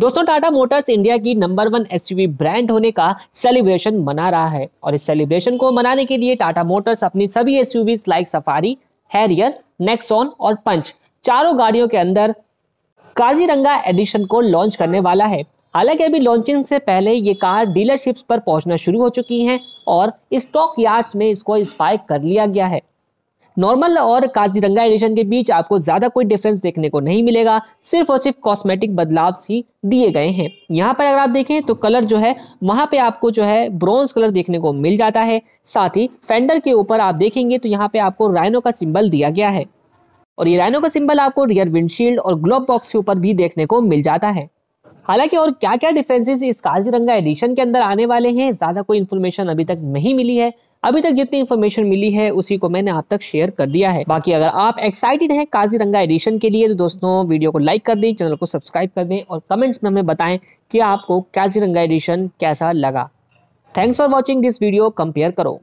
दोस्तों Tata Motors India की number one एस ब्रांड होने का सेलिब्रेशन मना रहा है और इस सेलिब्रेशन को मनाने के लिए टाटा मोटर्स अपनी सभी एस लाइक सफारी हैरियर नेक्सॉन और पंच चारों गाड़ियों के अंदर काजीरंगा एडिशन को लॉन्च करने वाला है हालांकि अभी लॉन्चिंग से पहले ये कार डीलरशिप्स पर पहुंचना शुरू हो चुकी हैं और स्टॉक यार्ड्स में इसको स्पाइक कर लिया गया है नॉर्मल और काजीरंगा एडिशन के बीच आपको ज़्यादा कोई डिफरेंस देखने को नहीं मिलेगा सिर्फ और सिर्फ कॉस्मेटिक बदलाव ही दिए गए हैं यहाँ पर अगर आप देखें तो कलर जो है वहाँ पे आपको जो है ब्रॉन्ज कलर देखने को मिल जाता है साथ ही फेंडर के ऊपर आप देखेंगे तो यहाँ पे आपको राइनो का सिंबल दिया गया है और ये राइनो का सिंबल आपको रियर विंडशील्ड और ग्लोब बॉक्स के ऊपर भी देखने को मिल जाता है हालांकि और क्या क्या डिफरेंसेस इस काजीरंगा एडिशन के अंदर आने वाले हैं ज़्यादा कोई इन्फॉर्मेशन अभी तक नहीं मिली है अभी तक जितनी इन्फॉर्मेशन मिली है उसी को मैंने आप तक शेयर कर दिया है बाकी अगर आप एक्साइटेड हैं काजीरंगा एडिशन के लिए तो दोस्तों वीडियो को लाइक कर दें चैनल को सब्सक्राइब कर दें और कमेंट्स में हमें बताएं कि आपको काजीरंगा एडिशन कैसा लगा thanks for watching this video compare करो